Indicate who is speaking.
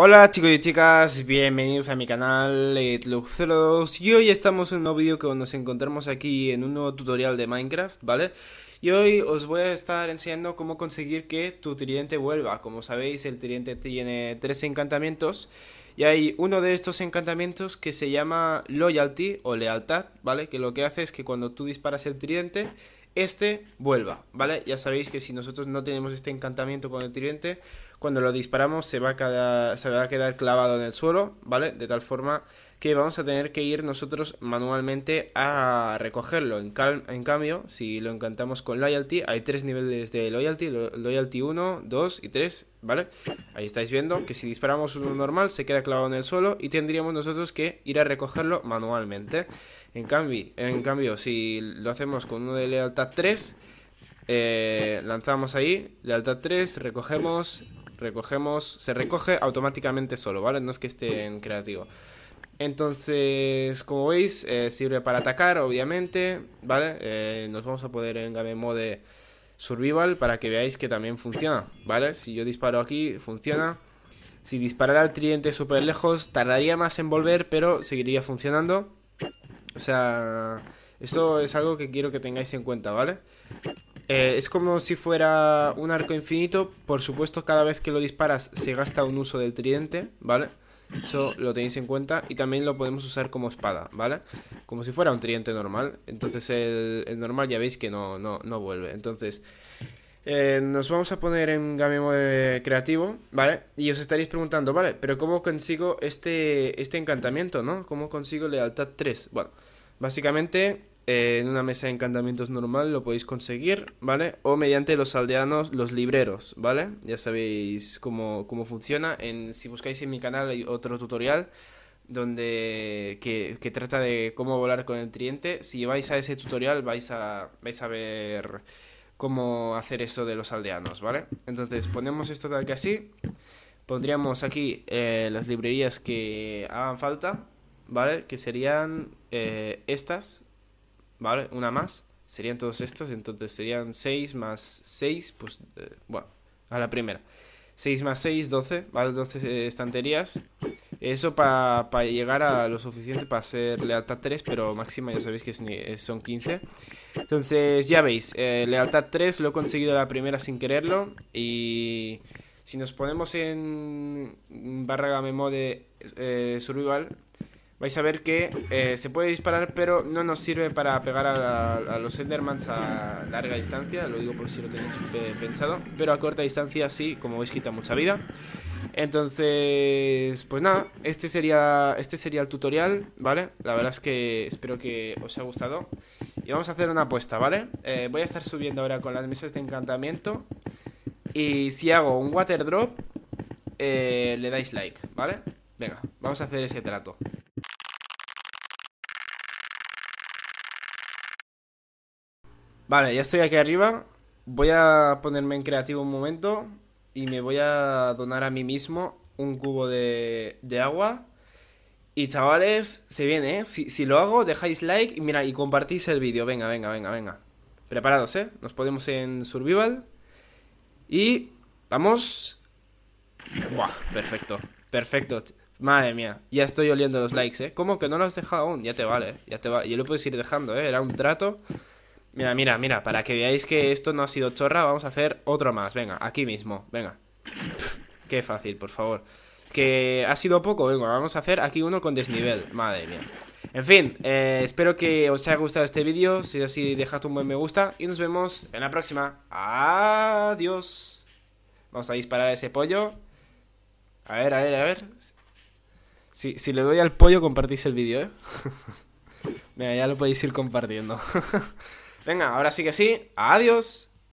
Speaker 1: Hola chicos y chicas, bienvenidos a mi canal ItLook02 y hoy estamos en un nuevo vídeo que nos encontramos aquí en un nuevo tutorial de Minecraft, ¿vale? Y hoy os voy a estar enseñando cómo conseguir que tu tridente vuelva, como sabéis el tridente tiene tres encantamientos y hay uno de estos encantamientos que se llama Loyalty o Lealtad, ¿vale? Que lo que hace es que cuando tú disparas el tridente este vuelva, ¿vale? Ya sabéis que si nosotros no tenemos este encantamiento con el tridente, cuando lo disparamos se va a quedar, se va a quedar clavado en el suelo, ¿vale? De tal forma que vamos a tener que ir nosotros manualmente a recogerlo. En, cambio, si lo encantamos con Loyalty, hay tres niveles de Loyalty, Loyalty 1, 2 y 3, ¿vale? Ahí estáis viendo que si disparamos uno normal se queda clavado en el suelo y tendríamos nosotros que ir a recogerlo manualmente. En cambio, en cambio si lo hacemos con uno de lealtad 3. Eh, lanzamos ahí, lealtad 3, recogemos, recogemos, se recoge automáticamente solo, ¿vale? No es que esté en creativo. Entonces, como veis, eh, sirve para atacar, obviamente, ¿vale? Eh, nos vamos a poder en game mode survival para que veáis que también funciona, ¿vale? Si yo disparo aquí, funciona. Si disparara al tridente súper lejos, tardaría más en volver, pero seguiría funcionando. O sea, eso es algo que quiero que tengáis en cuenta, ¿vale? Eh, es como si fuera un arco infinito. Por supuesto, cada vez que lo disparas se gasta un uso del tridente, ¿vale? Eso lo tenéis en cuenta. Y también lo podemos usar como espada, ¿vale? Como si fuera un tridente normal. Entonces el, normal ya veis que no, no, no vuelve. Entonces... Eh, nos vamos a poner en Game Mode creativo, ¿vale? Y os estaréis preguntando, ¿vale? Pero ¿cómo consigo este, este encantamiento, no? ¿Cómo consigo lealtad 3? Bueno, Básicamente, eh, en una mesa de encantamientos normal lo podéis conseguir, ¿vale? O mediante los aldeanos, los libreros, ¿vale? Ya sabéis cómo, funciona. En, si buscáis en mi canal hay otro tutorial donde que, trata de cómo volar con el triente, Si vais a ese tutorial vais a, vais a ver cómo hacer eso de los aldeanos, ¿vale? Entonces ponemos esto tal que así. Pondríamos aquí eh, las librerías que hagan falta, ¿vale? Que serían eh, estas, ¿vale? Una más, serían todas estas, entonces serían 6 más 6, pues, eh, bueno, a la primera. 6 más 6, 12, ¿vale? 12 eh, estanterías. Eso para llegar a lo suficiente para ser lealtad 3, pero máxima ya sabéis que son 15. Entonces, ya veis, lealtad 3 lo he conseguido a la primera sin quererlo. Y si nos ponemos en barra memo de survival, vais a ver que eh, se puede disparar, pero no nos sirve para pegar a, los Endermans a larga distancia, lo digo por si lo tenéis pensado, pero a corta distancia sí, como veis quita mucha vida. Entonces, pues nada, este sería, este sería el tutorial, ¿vale? La verdad es que espero que os haya gustado. Y vamos a hacer una apuesta, ¿vale? Eh, voy a estar subiendo ahora con las mesas de encantamiento. Y si hago un water drop, eh, le dais like, ¿vale? Venga, vamos a hacer ese trato. Vale, ya estoy aquí arriba. Voy a ponerme en creativo un momento y me voy a donar a mí mismo un cubo de, agua. Y chavales, se viene, ¿eh? Si, lo hago, dejáis like y mira, y compartís el vídeo. Venga, venga, venga, venga. Preparados, ¿eh? Nos ponemos en survival. Y vamos. Buah, perfecto. Perfecto. Madre mía, ya estoy oliendo los likes, ¿eh? ¿Cómo que no lo has dejado aún? Ya te vale, ya te vale. Yo lo puedes ir dejando, ¿eh? Era un trato. Mira, mira, mira, para que veáis que esto no ha sido chorra, vamos a hacer otro más. Venga, aquí mismo, venga. Qué fácil, por favor. Que ha sido poco, venga, vamos a hacer aquí uno con desnivel. Madre mía. En fin, eh, espero que os haya gustado este vídeo. Si es así, dejad un buen me gusta. Y nos vemos en la próxima. Adiós. Vamos a disparar a ese pollo. A ver, a ver, a ver. Si, si le doy al pollo, compartís el vídeo, ¿eh? Venga, ya lo podéis ir compartiendo. Venga, ahora sí que sí. Adiós.